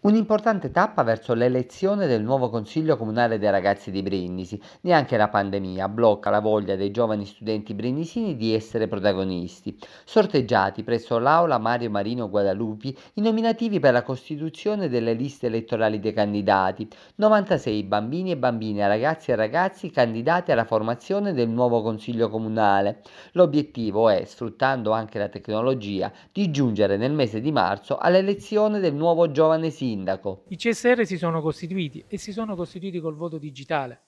Un'importante tappa verso l'elezione del nuovo Consiglio Comunale dei Ragazzi di Brindisi. Neanche la pandemia blocca la voglia dei giovani studenti brindisini di essere protagonisti. Sorteggiati presso l'Aula Mario Marino Guadalupi i nominativi per la costituzione delle liste elettorali dei candidati. 96 bambini e bambine, ragazzi e ragazzi candidati alla formazione del nuovo Consiglio Comunale. L'obiettivo è, sfruttando anche la tecnologia, di giungere nel mese di marzo all'elezione del nuovo giovane sindaco sindaco. I CSR si sono costituiti e si sono costituiti col voto digitale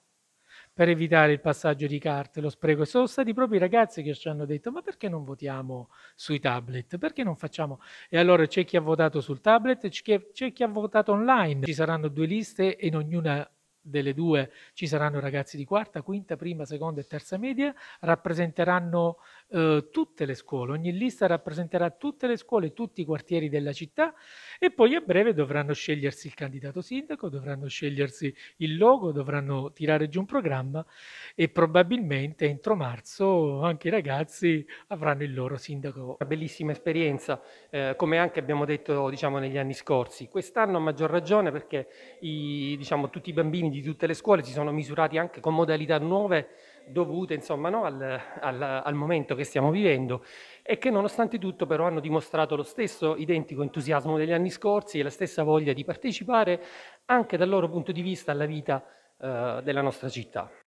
per evitare il passaggio di carte, lo spreco. E sono stati proprio i ragazzi che ci hanno detto ma perché non votiamo sui tablet? Perché non facciamo? E allora c'è chi ha votato sul tablet, c'è chi ha votato online. Ci saranno due liste e in ognuna delle due ci saranno ragazzi di quarta, quinta, prima, seconda e terza media, rappresenteranno eh, tutte le scuole, ogni lista rappresenterà tutte le scuole, tutti i quartieri della città e poi a breve dovranno scegliersi il candidato sindaco, dovranno scegliersi il logo, dovranno tirare giù un programma e probabilmente entro marzo anche i ragazzi avranno il loro sindaco. Una bellissima esperienza, eh, come anche abbiamo detto diciamo, negli anni scorsi. Quest'anno a maggior ragione perché i, diciamo, tutti i bambini di tutte le scuole si sono misurati anche con modalità nuove dovute insomma, no, al, al, al, momento che stiamo vivendo e che nonostante tutto però hanno dimostrato lo stesso identico entusiasmo degli anni scorsi e la stessa voglia di partecipare anche dal loro punto di vista alla vita eh, della nostra città.